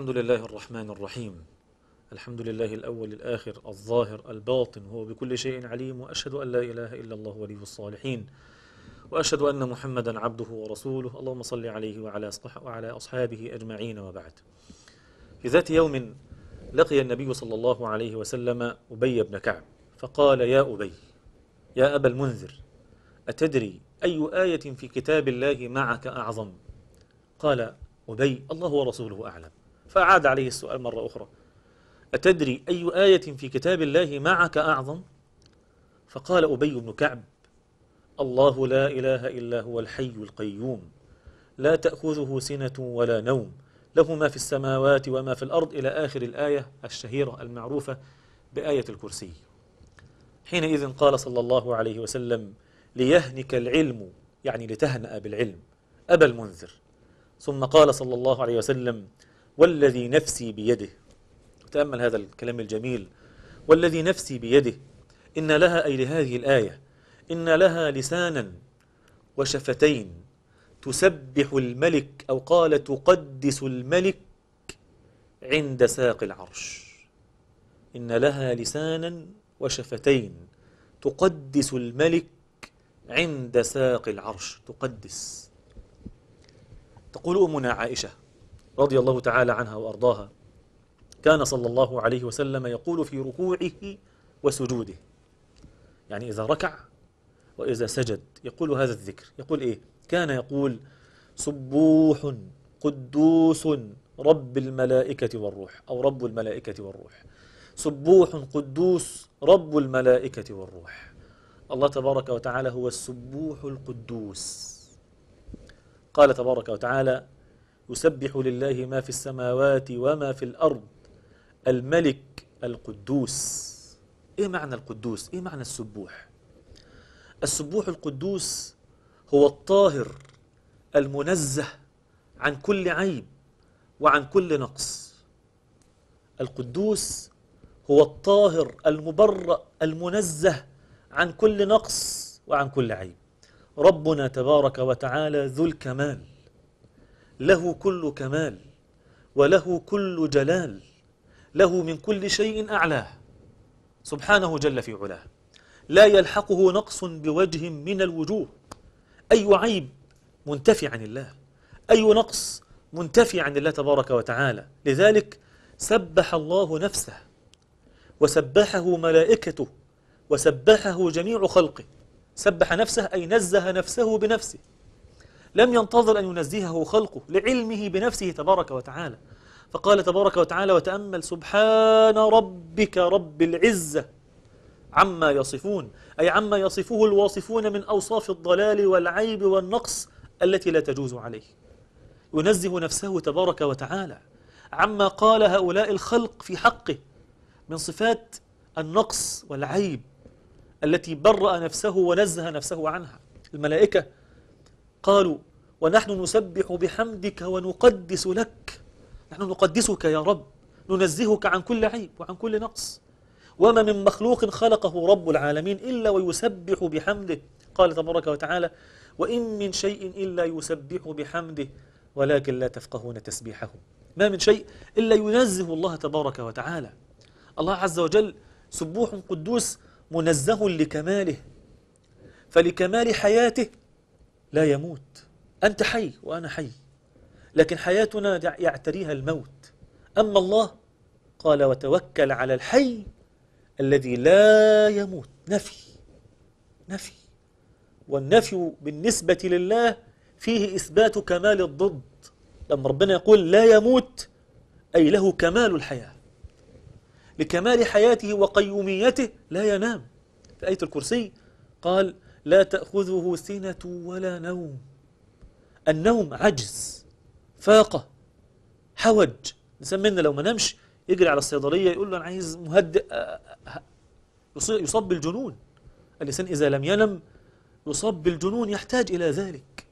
الحمد لله الرحمن الرحيم الحمد لله الأول الآخر الظاهر الباطن هو بكل شيء عليم وأشهد أن لا إله إلا الله ولي الصالحين وأشهد أن محمدا عبده ورسوله اللهم صل عليه وعلى, وعلى أصحابه أجمعين وبعد في ذات يوم لقي النبي صلى الله عليه وسلم أبي بن كعب فقال يا أبي يا أبا المنذر أتدري أي آية في كتاب الله معك أعظم قال أبي الله ورسوله أعلم فعاد عليه السؤال مرة أخرى أتدري أي آية في كتاب الله معك أعظم؟ فقال أبي بن كعب الله لا إله إلا هو الحي القيوم لا تأخذه سنة ولا نوم له ما في السماوات وما في الأرض إلى آخر الآية الشهيرة المعروفة بآية الكرسي حينئذ قال صلى الله عليه وسلم ليهنك العلم يعني لتهنأ بالعلم أبا المنذر ثم قال صلى الله عليه وسلم والذي نفسي بيده تأمل هذا الكلام الجميل والذي نفسي بيده إن لها أي لهذه الآية إن لها لسانا وشفتين تسبح الملك أو قال تقدس الملك عند ساق العرش إن لها لسانا وشفتين تقدس الملك عند ساق العرش تقدس تقول أمنا عائشة رضي الله تعالى عنها وأرضاها كان صلى الله عليه وسلم يقول في ركوعه وسجوده يعني إذا ركع وإذا سجد يقول هذا الذكر يقول إيه كان يقول سبوح قدوس رب الملائكة والروح أو رب الملائكة والروح سبوح قدوس رب الملائكة والروح الله تبارك وتعالى هو السبوح القدوس قال تبارك وتعالى يسبح لله ما في السماوات وما في الأرض الملك القدوس إيه معنى القدوس؟ إيه معنى السبوح؟ السبوح القدوس هو الطاهر المنزه عن كل عيب وعن كل نقص القدوس هو الطاهر المبرأ المنزه عن كل نقص وعن كل عيب ربنا تبارك وتعالى ذو الكمال له كل كمال وله كل جلال له من كل شيء أعلاه سبحانه جل في علاه لا يلحقه نقص بوجه من الوجوه أي عيب منتفي عن الله أي نقص منتفي عن الله تبارك وتعالى لذلك سبح الله نفسه وسبحه ملائكته وسبحه جميع خلقه سبح نفسه أي نزه نفسه بنفسه لم ينتظر أن ينزهه خلقه لعلمه بنفسه تبارك وتعالى فقال تبارك وتعالى وتأمل سبحان ربك رب العزة عما يصفون أي عما يصفه الواصفون من أوصاف الضلال والعيب والنقص التي لا تجوز عليه ينزه نفسه تبارك وتعالى عما قال هؤلاء الخلق في حقه من صفات النقص والعيب التي برأ نفسه ونزه نفسه عنها الملائكة قالوا ونحن نسبح بحمدك ونقدس لك نحن نقدسك يا رب ننزهك عن كل عيب وعن كل نقص وما من مخلوق خلقه رب العالمين إلا ويسبح بحمده قال تبارك وتعالى وإن من شيء إلا يسبح بحمده ولكن لا تفقهون تسبيحه ما من شيء إلا ينزه الله تبارك وتعالى الله عز وجل سبوح قدوس منزه لكماله فلكمال حياته لا يموت أنت حي وأنا حي لكن حياتنا يعتريها الموت أما الله قال وتوكل على الحي الذي لا يموت نفي نفي والنفي بالنسبة لله فيه إثبات كمال الضد لما ربنا يقول لا يموت أي له كمال الحياة لكمال حياته وقيوميته لا ينام في آية الكرسي قال لا تأخذه سنة ولا نوم النوم عجز فاقة حوج الإنسان منا لو ما نمش يجري على الصيدلية يقول له أنا عايز مهدئ يصاب بالجنون الإنسان إذا لم ينم يصاب بالجنون يحتاج إلى ذلك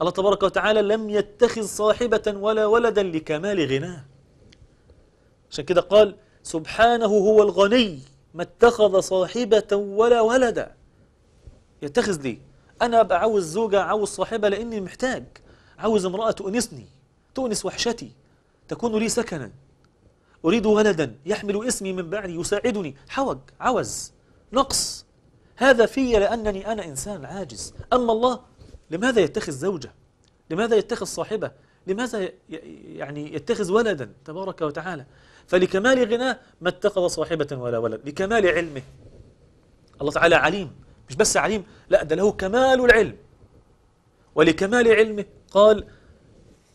الله تبارك وتعالى لم يتخذ صاحبة ولا ولدا لكمال غناه عشان كده قال سبحانه هو الغني ما اتخذ صاحبة ولا ولدا يتخذ لي أنا أبقى عاوز زوجة عاوز صاحبة لأني محتاج عاوز امرأة تؤنسني تؤنس وحشتي تكون لي سكنا أريد ولدا يحمل اسمي من بعدي يساعدني حوج عوز نقص هذا في لأنني أنا إنسان عاجز أما الله لماذا يتخذ زوجة لماذا يتخذ صاحبة لماذا يعني يتخذ ولدا تبارك وتعالى فلكمال غناه ما اتخذ صاحبة ولا ولد لكمال علمه الله تعالى عليم مش بس عليم لا ده له كمال العلم ولكمال علمه قال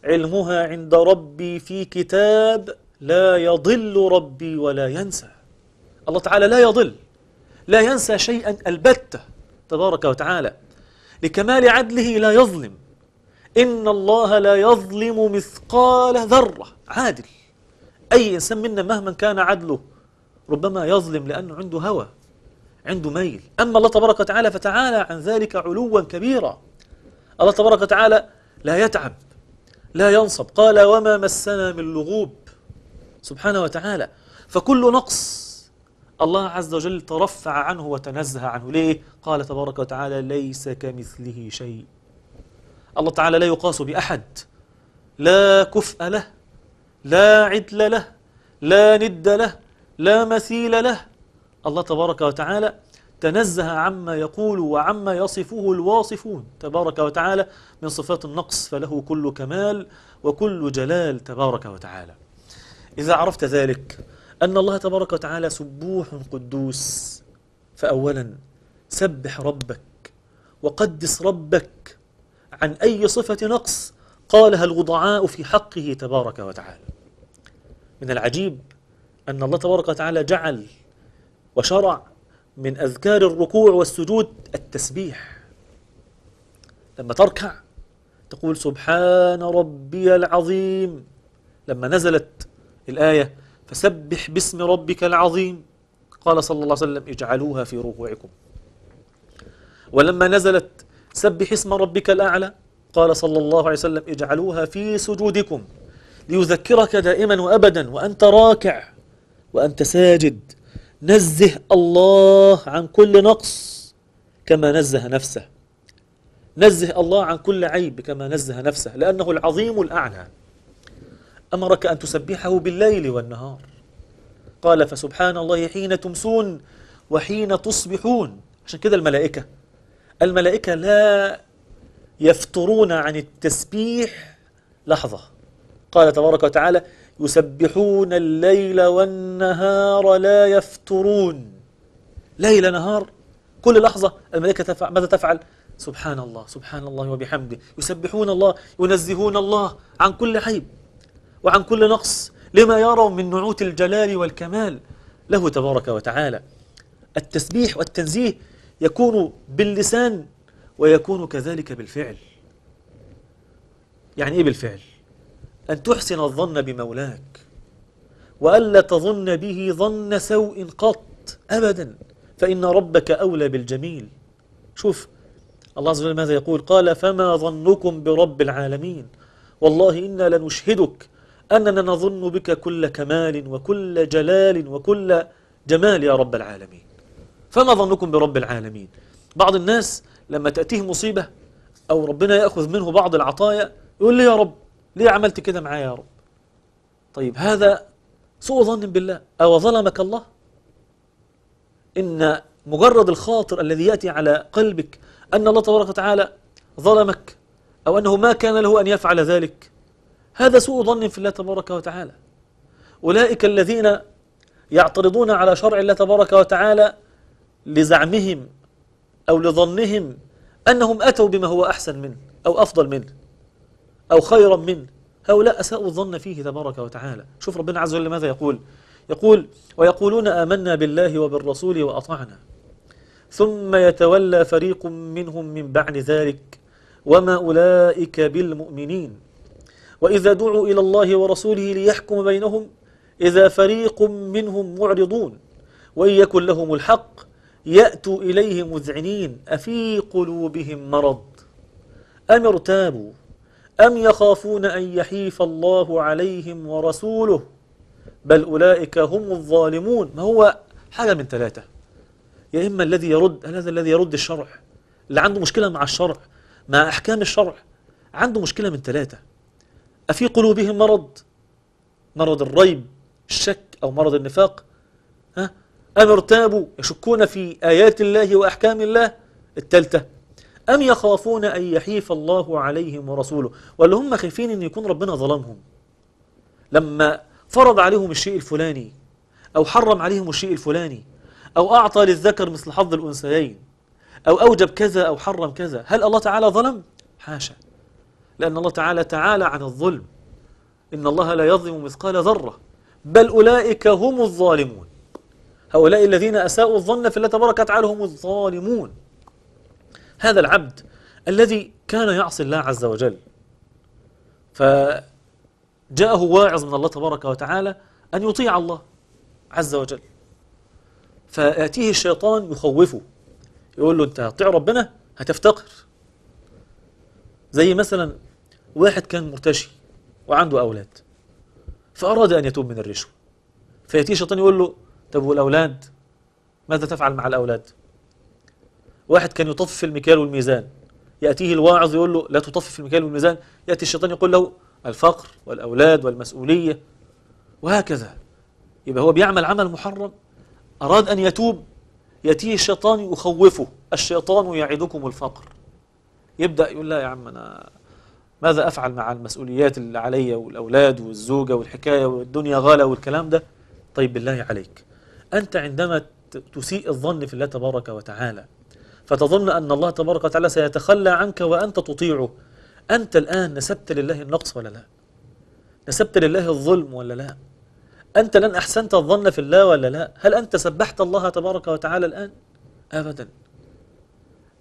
علمها عند ربي في كتاب لا يضل ربي ولا ينسى الله تعالى لا يضل لا ينسى شيئا البته تبارك وتعالى لكمال عدله لا يظلم إن الله لا يظلم مثقال ذرة عادل أي إنسان منا مهما كان عدله ربما يظلم لأنه عنده هوى عنده ميل أما الله تبارك وتعالى فتعالى عن ذلك علوا كبيرا الله تبارك وتعالى لا يتعب لا ينصب قال وما مسنا من لغوب سبحانه وتعالى فكل نقص الله عز وجل ترفع عنه وتنزه عنه ليه؟ قال تبارك وتعالى ليس كمثله شيء الله تعالى لا يقاس بأحد لا كفء له لا عدل له لا ند له لا مثيل له الله تبارك وتعالى تنزه عما يقول وعما يصفه الواصفون تبارك وتعالى من صفات النقص فله كل كمال وكل جلال تبارك وتعالى إذا عرفت ذلك أن الله تبارك وتعالى سبوح قدوس فأولا سبح ربك وقدس ربك عن أي صفة نقص قالها الوضعاء في حقه تبارك وتعالى من العجيب أن الله تبارك وتعالى جعل وشرع من أذكار الركوع والسجود التسبيح لما تركع تقول سبحان ربي العظيم لما نزلت الآية فسبح باسم ربك العظيم قال صلى الله عليه وسلم اجعلوها في ركوعكم ولما نزلت سبح اسم ربك الأعلى قال صلى الله عليه وسلم اجعلوها في سجودكم ليذكرك دائما وأبدا وأنت راكع وأنت ساجد نزه الله عن كل نقص كما نزه نفسه نزه الله عن كل عيب كما نزه نفسه لأنه العظيم الأعلى أمرك أن تسبحه بالليل والنهار قال فسبحان الله حين تمسون وحين تصبحون عشان كده الملائكة الملائكة لا يفترون عن التسبيح لحظة قال تبارك وتعالى يسبحون الليل والنهار لا يفترون ليل نهار كل لحظة الملائكة تفعل ماذا تفعل سبحان الله سبحان الله وبحمده يسبحون الله ينزهون الله عن كل عيب وعن كل نقص لما يروا من نعوت الجلال والكمال له تبارك وتعالى التسبيح والتنزيه يكون باللسان ويكون كذلك بالفعل يعني ايه بالفعل أن تحسن الظن بمولاك وألا تظن به ظن سوء قط أبدا فإن ربك أولى بالجميل شوف الله عز وجل ماذا يقول قال فما ظنكم برب العالمين والله إنا لنشهدك أننا نظن بك كل كمال وكل جلال وكل جمال يا رب العالمين فما ظنكم برب العالمين بعض الناس لما تأتيه مصيبة أو ربنا يأخذ منه بعض العطايا يقول لي يا رب ليه عملت كده معايا يا رب طيب هذا سوء ظن بالله أو ظلمك الله إن مجرد الخاطر الذي يأتي على قلبك أن الله تبارك وتعالى ظلمك أو أنه ما كان له أن يفعل ذلك هذا سوء ظن في الله تبارك وتعالى أولئك الذين يعترضون على شرع الله تبارك وتعالى لزعمهم أو لظنهم أنهم أتوا بما هو أحسن منه أو أفضل منه أو خيرا منه هؤلاء أساءوا الظن فيه تبارك وتعالى شوف ربنا عز وجل ماذا يقول يقول ويقولون آمنا بالله وبالرسول وأطعنا ثم يتولى فريق منهم من بعد ذلك وما أولئك بالمؤمنين وإذا دعوا إلى الله ورسوله ليحكم بينهم إذا فريق منهم معرضون وإن يكن لهم الحق يأتوا إليه مذعنين أفي قلوبهم مرض أم ارتابوا أم يخافون أن يحيف الله عليهم ورسوله بل أولئك هم الظالمون ما هو حاجة من ثلاثة يا إما الذي يرد هذا الذي يرد الشرع اللي عنده مشكلة مع الشرع مع أحكام الشرع عنده مشكلة من ثلاثة أفي قلوبهم مرض مرض الريب الشك أو مرض النفاق ها أم ارتابوا يشكون في آيات الله وأحكام الله الثالثة أم يخافون أن يحيف الله عليهم ورسوله ولا هم خايفين أن يكون ربنا ظلمهم لما فرض عليهم الشيء الفلاني أو حرم عليهم الشيء الفلاني أو أعطى للذكر مثل حظ الأنثيين أو أوجب كذا أو حرم كذا هل الله تعالى ظلم؟ حاشا لأن الله تعالى تعالى عن الظلم إن الله لا يظلم مثقال ذرة بل أولئك هم الظالمون هؤلاء الذين أساءوا الظن في الله تبارك وتعالى هم الظالمون هذا العبد الذي كان يعصي الله عز وجل فجاءه واعظ من الله تبارك وتعالى أن يطيع الله عز وجل فيأتيه الشيطان يخوفه يقول له أنت هتطيع ربنا هتفتقر زي مثلا واحد كان مرتشي وعنده أولاد فأراد أن يتوب من الرشوة فيأتيه الشيطان يقول له طب والأولاد ماذا تفعل مع الأولاد واحد كان يطفف المكيال والميزان يأتيه الواعظ يقول له لا تطفف المكيال والميزان يأتي الشيطان يقول له الفقر والأولاد والمسؤولية وهكذا يبقى هو بيعمل عمل محرم أراد أن يتوب يأتيه الشيطان يخوفه الشيطان يعدكم الفقر يبدأ يقول لا يا عم أنا ماذا أفعل مع المسؤوليات اللي علي والأولاد والزوجة والحكاية والدنيا غالة والكلام ده طيب بالله عليك أنت عندما تسيء الظن في الله تبارك وتعالى فتظن أن الله تبارك وتعالى سيتخلى عنك وأنت تطيعه أنت الآن نسبت لله النقص ولا لا نسبت لله الظلم ولا لا أنت لن أحسنت الظن في الله ولا لا هل أنت سبحت الله تبارك وتعالى الآن أبدا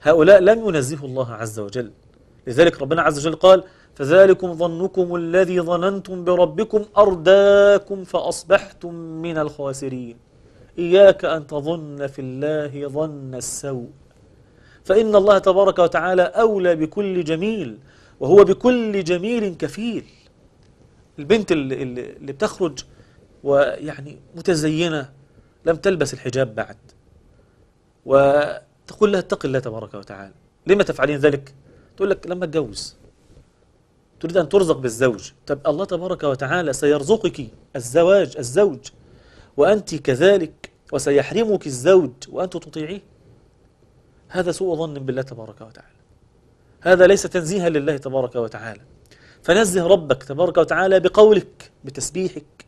هؤلاء لم ينزهوا الله عز وجل لذلك ربنا عز وجل قال فذلكم ظنكم الذي ظننتم بربكم أرداكم فأصبحتم من الخاسرين إياك أن تظن في الله ظن السوء فإن الله تبارك وتعالى أولى بكل جميل وهو بكل جميل كفيل البنت اللي, اللي بتخرج ويعني متزينة لم تلبس الحجاب بعد وتقول لها اتق الله تبارك وتعالى لما تفعلين ذلك تقول لك لما اتجوز تريد أن ترزق بالزوج طب الله تبارك وتعالى سيرزقك الزواج الزوج وأنت كذلك وسيحرمك الزوج وأنت تطيعيه هذا سوء ظن بالله تبارك وتعالى هذا ليس تنزيها لله تبارك وتعالى فنزه ربك تبارك وتعالى بقولك بتسبيحك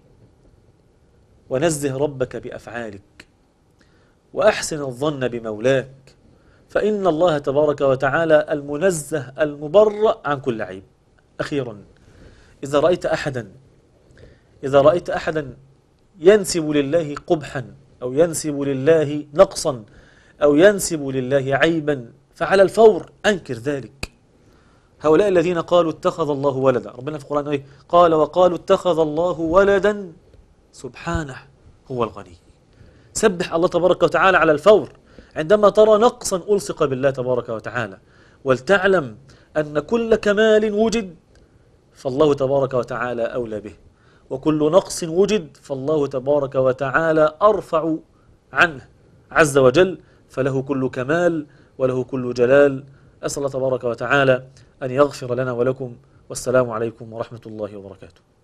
ونزه ربك بأفعالك وأحسن الظن بمولاك فإن الله تبارك وتعالى المنزه المبرأ عن كل عيب أخيرا إذا رأيت أحدا إذا رأيت أحدا ينسب لله قبحا أو ينسب لله نقصا أو ينسب لله عيبا فعلى الفور أنكر ذلك هؤلاء الذين قالوا اتخذ الله ولدا ربنا في القرآن إيه؟ قال وقالوا اتخذ الله ولدا سبحانه هو الغني سبح الله تبارك وتعالى على الفور عندما ترى نقصا ألصق بالله تبارك وتعالى ولتعلم أن كل كمال وجد فالله تبارك وتعالى أولى به وكل نقص وجد فالله تبارك وتعالى أرفع عنه عز وجل فله كل كمال وله كل جلال أسأل الله تبارك وتعالى أن يغفر لنا ولكم والسلام عليكم ورحمة الله وبركاته